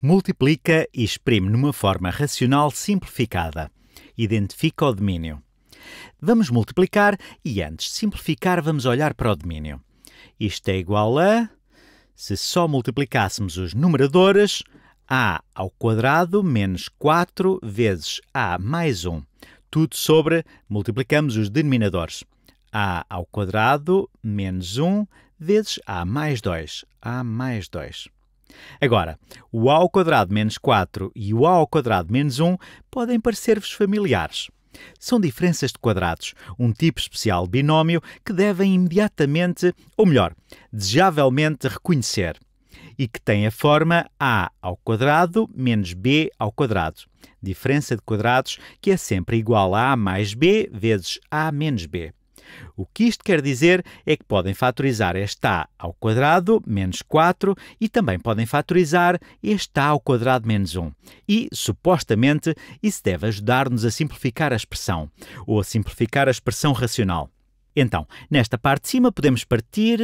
Multiplica e exprime numa forma racional simplificada. Identifica o domínio. Vamos multiplicar e antes de simplificar vamos olhar para o domínio. Isto é igual a... Se só multiplicássemos os numeradores, a ao quadrado menos 4 vezes a mais 1. Tudo sobre multiplicamos os denominadores. a ao quadrado menos 1 vezes a mais 2. a mais 2. Agora, o a ao quadrado menos 4 e o a ao quadrado menos 1 podem parecer-vos familiares. São diferenças de quadrados, um tipo especial de binómio que devem imediatamente, ou melhor, desejavelmente reconhecer e que tem a forma a ao quadrado menos b ao quadrado, diferença de quadrados que é sempre igual a a mais b vezes a menos b. O que isto quer dizer é que podem fatorizar este A ao quadrado menos 4 e também podem fatorizar este A ao quadrado menos 1. E, supostamente, isso deve ajudar-nos a simplificar a expressão, ou a simplificar a expressão racional. Então, nesta parte de cima podemos partir,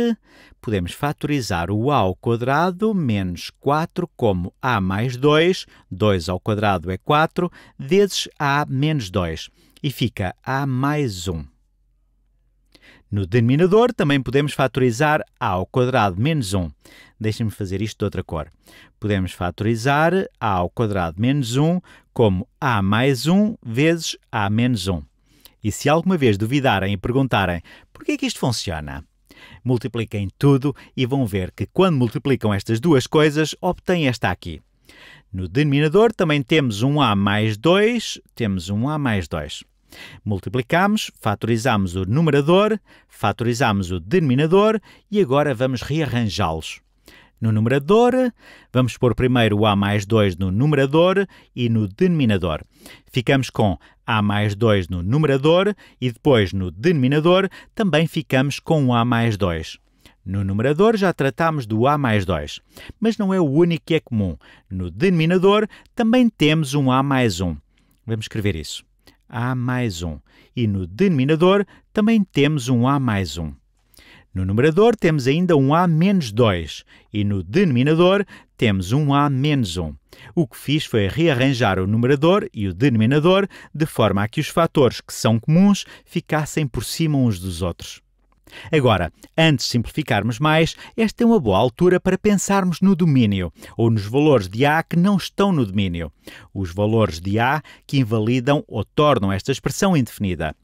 podemos fatorizar o a ao quadrado menos 4 como a mais 2, 2 ao quadrado é 4, vezes a menos 2, e fica a mais 1. No denominador também podemos fatorizar a ao quadrado menos 1. Deixem-me fazer isto de outra cor. Podemos fatorizar a ao quadrado menos 1 como a mais 1 vezes a menos 1. E se alguma vez duvidarem e perguntarem por que é que isto funciona, multipliquem tudo e vão ver que quando multiplicam estas duas coisas, obtêm esta aqui. No denominador também temos um A mais 2, temos um A mais 2. Multiplicamos, fatorizamos o numerador, fatorizamos o denominador e agora vamos rearranjá-los. No numerador, vamos pôr primeiro o A mais 2 no numerador e no denominador. Ficamos com A mais 2 no numerador e depois no denominador também ficamos com o A mais 2. No numerador já tratámos do A mais 2, mas não é o único que é comum. No denominador também temos um A mais 1. Vamos escrever isso. A mais um. E no denominador também temos um A mais um. No numerador temos ainda um A menos 2 e no denominador temos um A menos 1. O que fiz foi rearranjar o numerador e o denominador de forma a que os fatores que são comuns ficassem por cima uns dos outros. Agora, antes de simplificarmos mais, esta é uma boa altura para pensarmos no domínio, ou nos valores de A que não estão no domínio, os valores de A que invalidam ou tornam esta expressão indefinida.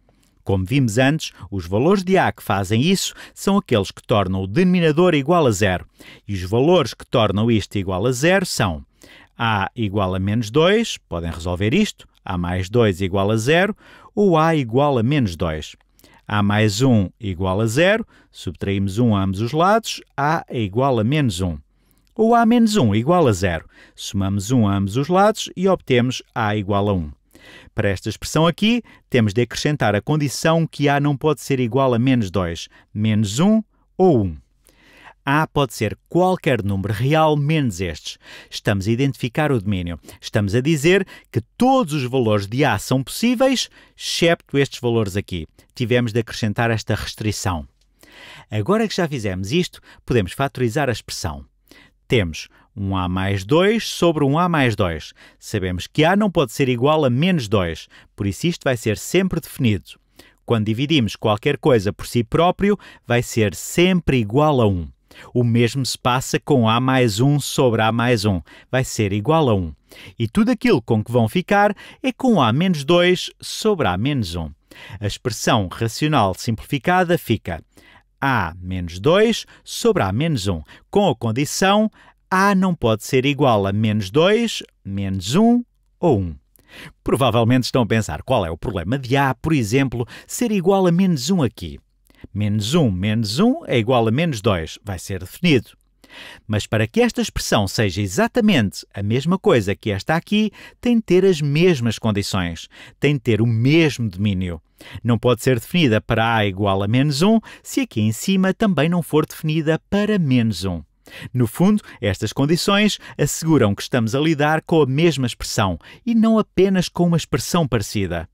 Como vimos antes, os valores de A que fazem isso são aqueles que tornam o denominador igual a zero, e os valores que tornam isto igual a zero são A igual a menos 2, podem resolver isto, A mais 2 igual a zero, ou A igual a menos 2. A mais 1 igual a zero, subtraímos 1 a ambos os lados, A é igual a menos 1. Ou A menos 1 igual a zero, somamos 1 a ambos os lados e obtemos A igual a 1. Para esta expressão aqui, temos de acrescentar a condição que A não pode ser igual a menos 2, menos 1 ou 1. A pode ser qualquer número real menos estes. Estamos a identificar o domínio. Estamos a dizer que todos os valores de A são possíveis, excepto estes valores aqui. Tivemos de acrescentar esta restrição. Agora que já fizemos isto, podemos fatorizar a expressão. Temos 1A mais 2 sobre 1A mais 2. Sabemos que A não pode ser igual a menos 2, por isso isto vai ser sempre definido. Quando dividimos qualquer coisa por si próprio, vai ser sempre igual a 1. O mesmo se passa com A mais 1 sobre A mais 1, vai ser igual a 1. E tudo aquilo com que vão ficar é com A menos 2 sobre A menos 1. A expressão racional simplificada fica A menos 2 sobre A menos 1, com a condição A não pode ser igual a menos 2, menos 1 ou 1. Provavelmente estão a pensar qual é o problema de A, por exemplo, ser igual a menos 1 aqui. Menos 1 menos 1 é igual a menos 2, vai ser definido. Mas para que esta expressão seja exatamente a mesma coisa que esta aqui, tem de ter as mesmas condições, tem de ter o mesmo domínio. Não pode ser definida para a igual a menos 1 se aqui em cima também não for definida para menos 1. No fundo, estas condições asseguram que estamos a lidar com a mesma expressão e não apenas com uma expressão parecida.